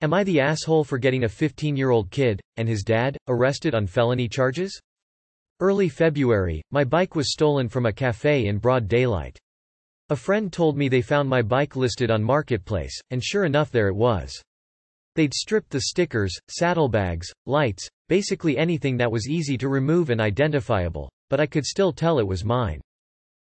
Am I the asshole for getting a 15-year-old kid, and his dad, arrested on felony charges? Early February, my bike was stolen from a cafe in broad daylight. A friend told me they found my bike listed on Marketplace, and sure enough there it was. They'd stripped the stickers, saddlebags, lights, basically anything that was easy to remove and identifiable, but I could still tell it was mine.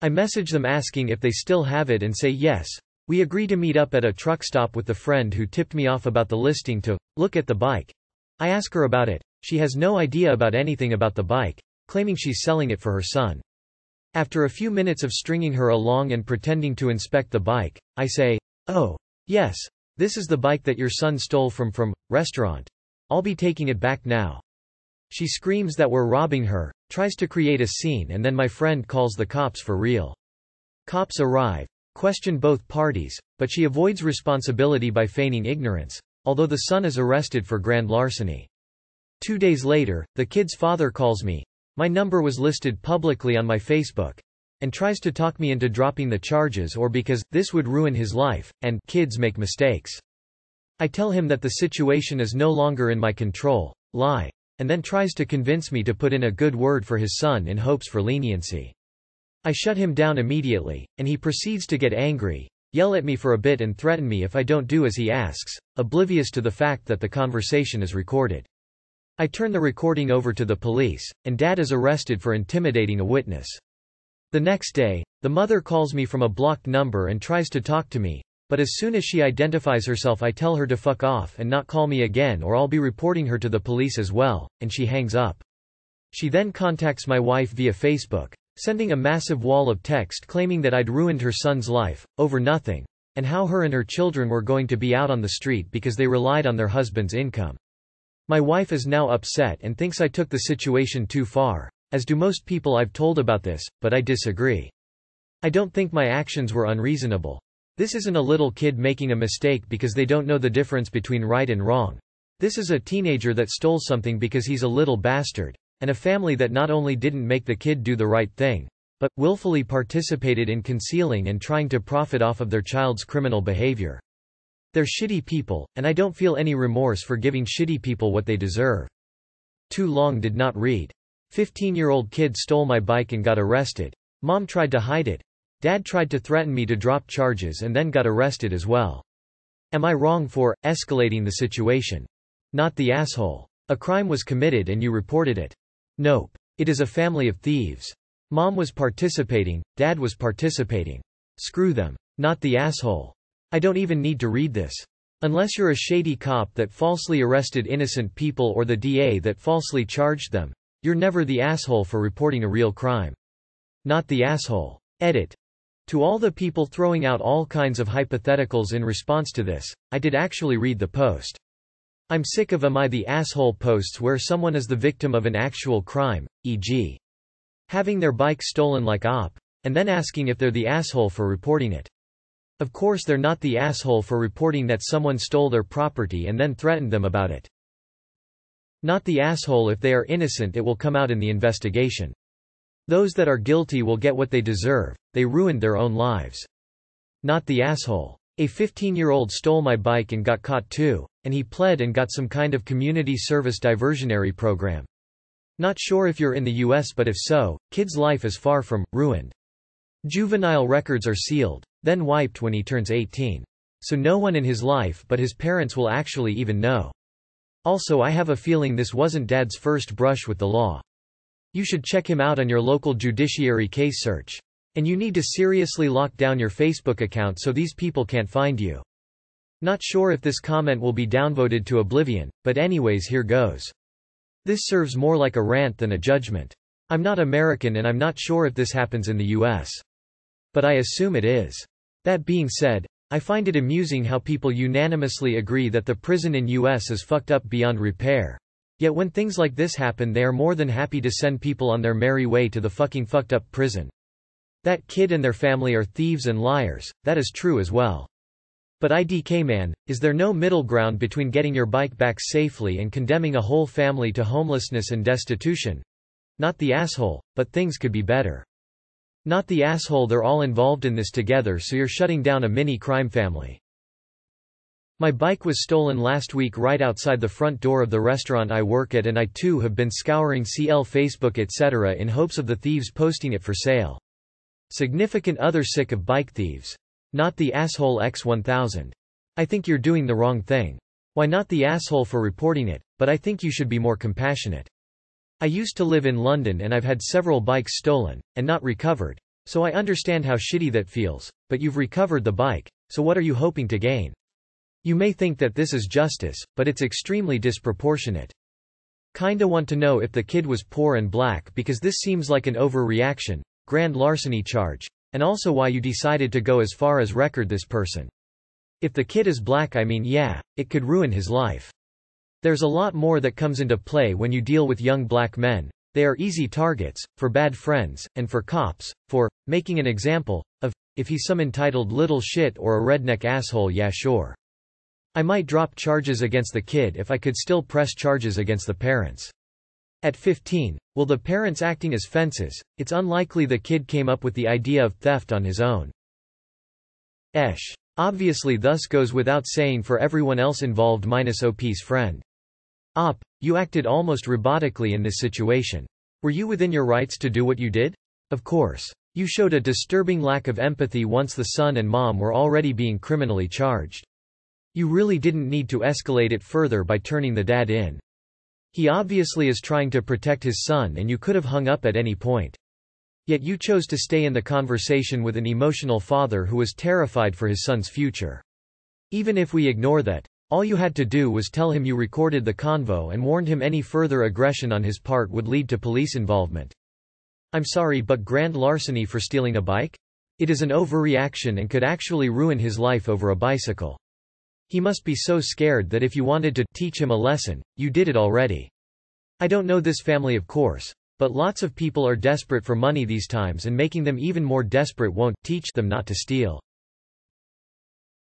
I message them asking if they still have it and say yes, we agree to meet up at a truck stop with the friend who tipped me off about the listing to look at the bike. I ask her about it. She has no idea about anything about the bike, claiming she's selling it for her son. After a few minutes of stringing her along and pretending to inspect the bike, I say, Oh, yes, this is the bike that your son stole from from restaurant. I'll be taking it back now. She screams that we're robbing her, tries to create a scene and then my friend calls the cops for real. Cops arrive question both parties, but she avoids responsibility by feigning ignorance, although the son is arrested for grand larceny. Two days later, the kid's father calls me, my number was listed publicly on my Facebook, and tries to talk me into dropping the charges or because, this would ruin his life, and kids make mistakes. I tell him that the situation is no longer in my control, lie, and then tries to convince me to put in a good word for his son in hopes for leniency. I shut him down immediately, and he proceeds to get angry, yell at me for a bit and threaten me if I don't do as he asks, oblivious to the fact that the conversation is recorded. I turn the recording over to the police, and dad is arrested for intimidating a witness. The next day, the mother calls me from a blocked number and tries to talk to me, but as soon as she identifies herself I tell her to fuck off and not call me again or I'll be reporting her to the police as well, and she hangs up. She then contacts my wife via Facebook, Sending a massive wall of text claiming that I'd ruined her son's life, over nothing, and how her and her children were going to be out on the street because they relied on their husband's income. My wife is now upset and thinks I took the situation too far, as do most people I've told about this, but I disagree. I don't think my actions were unreasonable. This isn't a little kid making a mistake because they don't know the difference between right and wrong. This is a teenager that stole something because he's a little bastard and a family that not only didn't make the kid do the right thing, but, willfully participated in concealing and trying to profit off of their child's criminal behavior. They're shitty people, and I don't feel any remorse for giving shitty people what they deserve. Too long did not read. 15-year-old kid stole my bike and got arrested. Mom tried to hide it. Dad tried to threaten me to drop charges and then got arrested as well. Am I wrong for escalating the situation? Not the asshole. A crime was committed and you reported it. Nope. It is a family of thieves. Mom was participating, dad was participating. Screw them. Not the asshole. I don't even need to read this. Unless you're a shady cop that falsely arrested innocent people or the DA that falsely charged them, you're never the asshole for reporting a real crime. Not the asshole. Edit. To all the people throwing out all kinds of hypotheticals in response to this, I did actually read the post. I'm sick of Am I the Asshole posts where someone is the victim of an actual crime, e.g. having their bike stolen like op, and then asking if they're the asshole for reporting it. Of course they're not the asshole for reporting that someone stole their property and then threatened them about it. Not the asshole if they are innocent it will come out in the investigation. Those that are guilty will get what they deserve, they ruined their own lives. Not the asshole. A 15-year-old stole my bike and got caught too, and he pled and got some kind of community service diversionary program. Not sure if you're in the US but if so, kid's life is far from ruined. Juvenile records are sealed, then wiped when he turns 18. So no one in his life but his parents will actually even know. Also I have a feeling this wasn't dad's first brush with the law. You should check him out on your local judiciary case search. And you need to seriously lock down your Facebook account so these people can't find you. Not sure if this comment will be downvoted to oblivion, but anyways here goes. This serves more like a rant than a judgment. I'm not American and I'm not sure if this happens in the US. But I assume it is. That being said, I find it amusing how people unanimously agree that the prison in US is fucked up beyond repair. Yet when things like this happen they are more than happy to send people on their merry way to the fucking fucked up prison. That kid and their family are thieves and liars, that is true as well. But IDK man, is there no middle ground between getting your bike back safely and condemning a whole family to homelessness and destitution? Not the asshole, but things could be better. Not the asshole they're all involved in this together so you're shutting down a mini crime family. My bike was stolen last week right outside the front door of the restaurant I work at and I too have been scouring CL Facebook etc in hopes of the thieves posting it for sale. Significant other sick of bike thieves. Not the asshole X1000. I think you're doing the wrong thing. Why not the asshole for reporting it, but I think you should be more compassionate. I used to live in London and I've had several bikes stolen, and not recovered, so I understand how shitty that feels, but you've recovered the bike, so what are you hoping to gain? You may think that this is justice, but it's extremely disproportionate. Kinda want to know if the kid was poor and black because this seems like an overreaction, grand larceny charge. And also why you decided to go as far as record this person. If the kid is black I mean yeah, it could ruin his life. There's a lot more that comes into play when you deal with young black men. They are easy targets, for bad friends, and for cops, for, making an example, of, if he's some entitled little shit or a redneck asshole yeah sure. I might drop charges against the kid if I could still press charges against the parents. At 15, will the parents acting as fences, it's unlikely the kid came up with the idea of theft on his own. Esh. Obviously thus goes without saying for everyone else involved minus OP's friend. Op, you acted almost robotically in this situation. Were you within your rights to do what you did? Of course. You showed a disturbing lack of empathy once the son and mom were already being criminally charged. You really didn't need to escalate it further by turning the dad in. He obviously is trying to protect his son and you could have hung up at any point. Yet you chose to stay in the conversation with an emotional father who was terrified for his son's future. Even if we ignore that, all you had to do was tell him you recorded the convo and warned him any further aggression on his part would lead to police involvement. I'm sorry but grand larceny for stealing a bike? It is an overreaction and could actually ruin his life over a bicycle. He must be so scared that if you wanted to teach him a lesson, you did it already. I don't know this family of course. But lots of people are desperate for money these times and making them even more desperate won't teach them not to steal.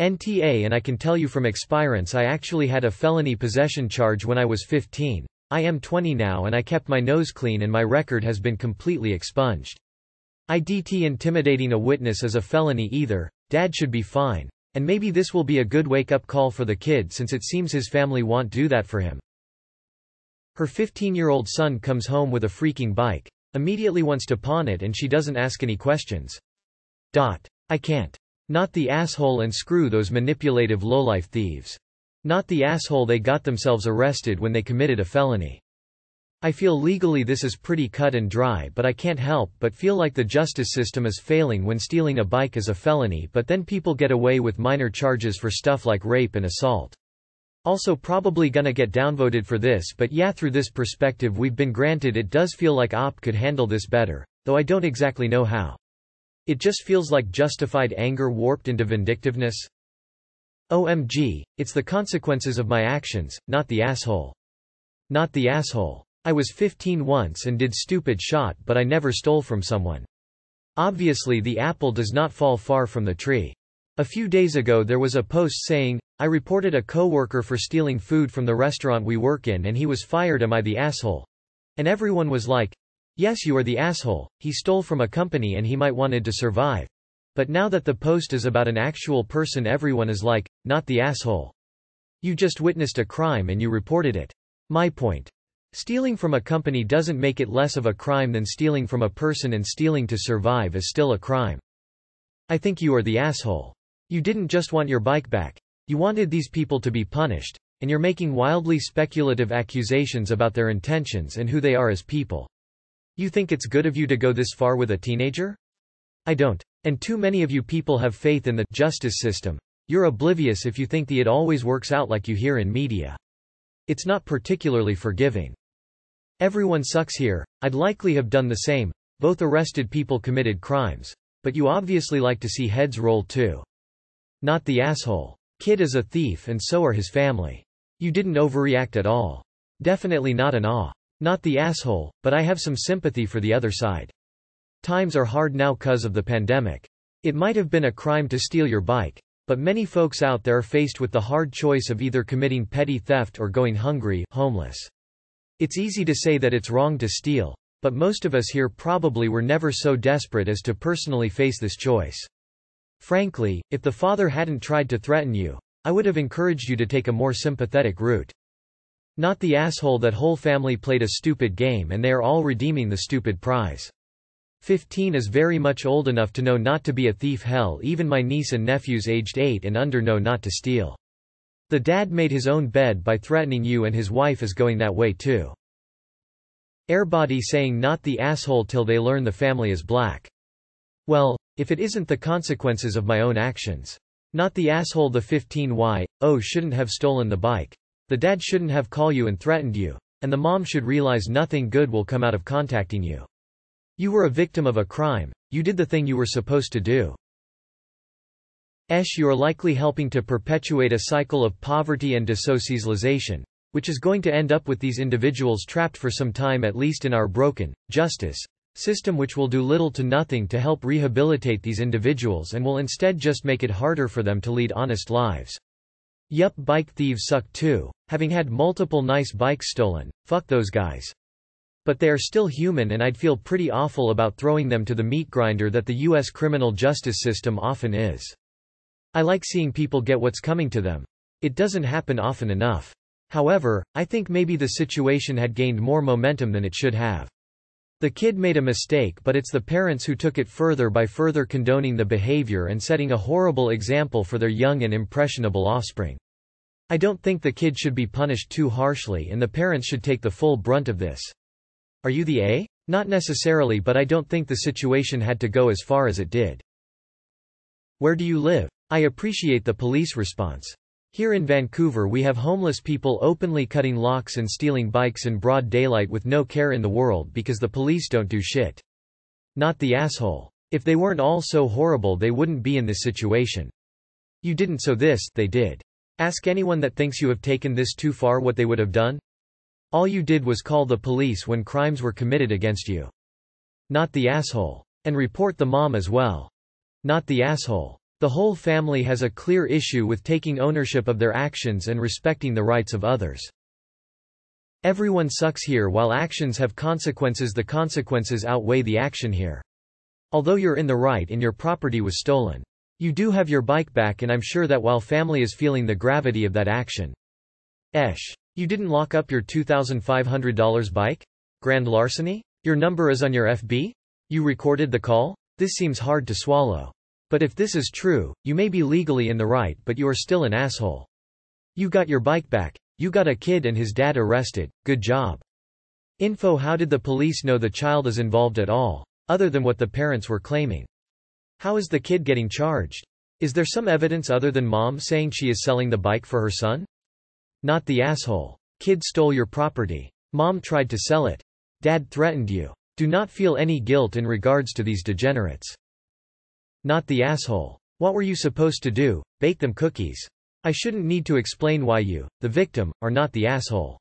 NTA and I can tell you from experience I actually had a felony possession charge when I was 15. I am 20 now and I kept my nose clean and my record has been completely expunged. IDT intimidating a witness is a felony either, dad should be fine. And maybe this will be a good wake-up call for the kid since it seems his family won't do that for him. Her 15-year-old son comes home with a freaking bike. Immediately wants to pawn it and she doesn't ask any questions. Dot. I can't. Not the asshole and screw those manipulative lowlife thieves. Not the asshole they got themselves arrested when they committed a felony. I feel legally this is pretty cut and dry but I can't help but feel like the justice system is failing when stealing a bike is a felony but then people get away with minor charges for stuff like rape and assault. Also probably gonna get downvoted for this but yeah through this perspective we've been granted it does feel like OP could handle this better, though I don't exactly know how. It just feels like justified anger warped into vindictiveness. OMG, it's the consequences of my actions, not the asshole. Not the asshole. I was 15 once and did stupid shot but I never stole from someone. Obviously the apple does not fall far from the tree. A few days ago there was a post saying, I reported a co-worker for stealing food from the restaurant we work in and he was fired am I the asshole? And everyone was like, yes you are the asshole, he stole from a company and he might wanted to survive. But now that the post is about an actual person everyone is like, not the asshole. You just witnessed a crime and you reported it. My point. Stealing from a company doesn't make it less of a crime than stealing from a person and stealing to survive is still a crime. I think you are the asshole. You didn't just want your bike back. You wanted these people to be punished, and you're making wildly speculative accusations about their intentions and who they are as people. You think it's good of you to go this far with a teenager? I don't. And too many of you people have faith in the justice system. You're oblivious if you think the it always works out like you hear in media. It's not particularly forgiving. Everyone sucks here, I'd likely have done the same, both arrested people committed crimes. But you obviously like to see heads roll too. Not the asshole. Kid is a thief and so are his family. You didn't overreact at all. Definitely not an awe. Not the asshole, but I have some sympathy for the other side. Times are hard now cause of the pandemic. It might have been a crime to steal your bike, but many folks out there are faced with the hard choice of either committing petty theft or going hungry, homeless. It's easy to say that it's wrong to steal, but most of us here probably were never so desperate as to personally face this choice. Frankly, if the father hadn't tried to threaten you, I would have encouraged you to take a more sympathetic route. Not the asshole that whole family played a stupid game and they are all redeeming the stupid prize. 15 is very much old enough to know not to be a thief hell even my niece and nephews aged 8 and under know not to steal. The dad made his own bed by threatening you and his wife is going that way too. Airbody saying not the asshole till they learn the family is black. Well, if it isn't the consequences of my own actions. Not the asshole the 15Y, oh shouldn't have stolen the bike. The dad shouldn't have called you and threatened you. And the mom should realize nothing good will come out of contacting you. You were a victim of a crime, you did the thing you were supposed to do. Esh you're likely helping to perpetuate a cycle of poverty and dissocialization, which is going to end up with these individuals trapped for some time at least in our broken, justice, system which will do little to nothing to help rehabilitate these individuals and will instead just make it harder for them to lead honest lives. Yup bike thieves suck too, having had multiple nice bikes stolen, fuck those guys. But they are still human and I'd feel pretty awful about throwing them to the meat grinder that the US criminal justice system often is. I like seeing people get what's coming to them. It doesn't happen often enough. However, I think maybe the situation had gained more momentum than it should have. The kid made a mistake but it's the parents who took it further by further condoning the behavior and setting a horrible example for their young and impressionable offspring. I don't think the kid should be punished too harshly and the parents should take the full brunt of this. Are you the A? Not necessarily but I don't think the situation had to go as far as it did. Where do you live? I appreciate the police response. Here in Vancouver we have homeless people openly cutting locks and stealing bikes in broad daylight with no care in the world because the police don't do shit. Not the asshole. If they weren't all so horrible they wouldn't be in this situation. You didn't so this, they did. Ask anyone that thinks you have taken this too far what they would have done? All you did was call the police when crimes were committed against you. Not the asshole. And report the mom as well. Not the asshole. The whole family has a clear issue with taking ownership of their actions and respecting the rights of others. Everyone sucks here while actions have consequences the consequences outweigh the action here. Although you're in the right and your property was stolen. You do have your bike back and I'm sure that while family is feeling the gravity of that action. Esh. You didn't lock up your $2,500 bike? Grand larceny? Your number is on your FB? You recorded the call? This seems hard to swallow. But if this is true, you may be legally in the right but you are still an asshole. You got your bike back, you got a kid and his dad arrested, good job. Info How did the police know the child is involved at all, other than what the parents were claiming? How is the kid getting charged? Is there some evidence other than mom saying she is selling the bike for her son? Not the asshole. Kid stole your property. Mom tried to sell it. Dad threatened you. Do not feel any guilt in regards to these degenerates. Not the asshole. What were you supposed to do? Bake them cookies. I shouldn't need to explain why you, the victim, are not the asshole.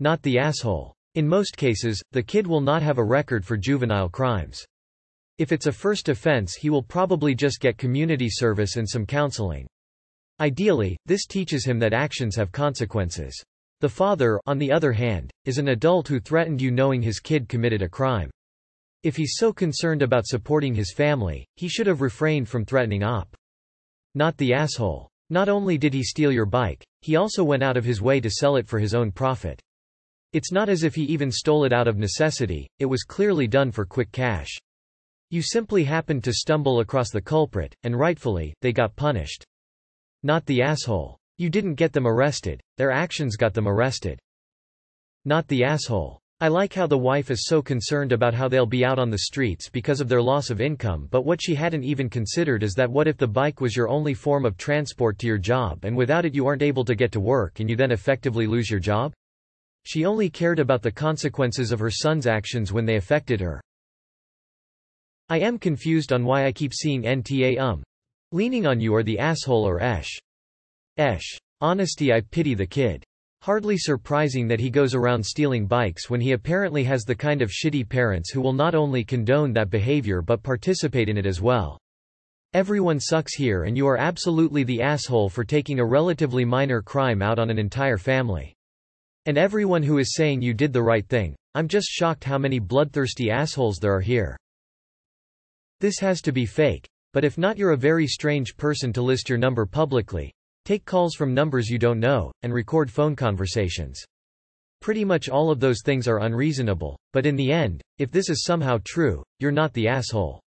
Not the asshole. In most cases, the kid will not have a record for juvenile crimes. If it's a first offense he will probably just get community service and some counseling. Ideally, this teaches him that actions have consequences. The father, on the other hand, is an adult who threatened you knowing his kid committed a crime. If he's so concerned about supporting his family, he should have refrained from threatening op. Not the asshole. Not only did he steal your bike, he also went out of his way to sell it for his own profit. It's not as if he even stole it out of necessity, it was clearly done for quick cash. You simply happened to stumble across the culprit, and rightfully, they got punished. Not the asshole. You didn't get them arrested, their actions got them arrested. Not the asshole. I like how the wife is so concerned about how they'll be out on the streets because of their loss of income but what she hadn't even considered is that what if the bike was your only form of transport to your job and without it you aren't able to get to work and you then effectively lose your job? She only cared about the consequences of her son's actions when they affected her. I am confused on why I keep seeing NTA um. Leaning on you or the asshole or esh. Esh. Honesty I pity the kid. Hardly surprising that he goes around stealing bikes when he apparently has the kind of shitty parents who will not only condone that behavior but participate in it as well. Everyone sucks here and you are absolutely the asshole for taking a relatively minor crime out on an entire family. And everyone who is saying you did the right thing, I'm just shocked how many bloodthirsty assholes there are here. This has to be fake, but if not you're a very strange person to list your number publicly, Take calls from numbers you don't know, and record phone conversations. Pretty much all of those things are unreasonable, but in the end, if this is somehow true, you're not the asshole.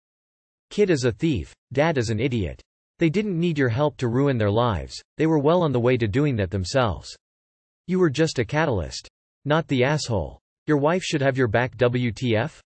Kid is a thief, dad is an idiot. They didn't need your help to ruin their lives, they were well on the way to doing that themselves. You were just a catalyst. Not the asshole. Your wife should have your back WTF?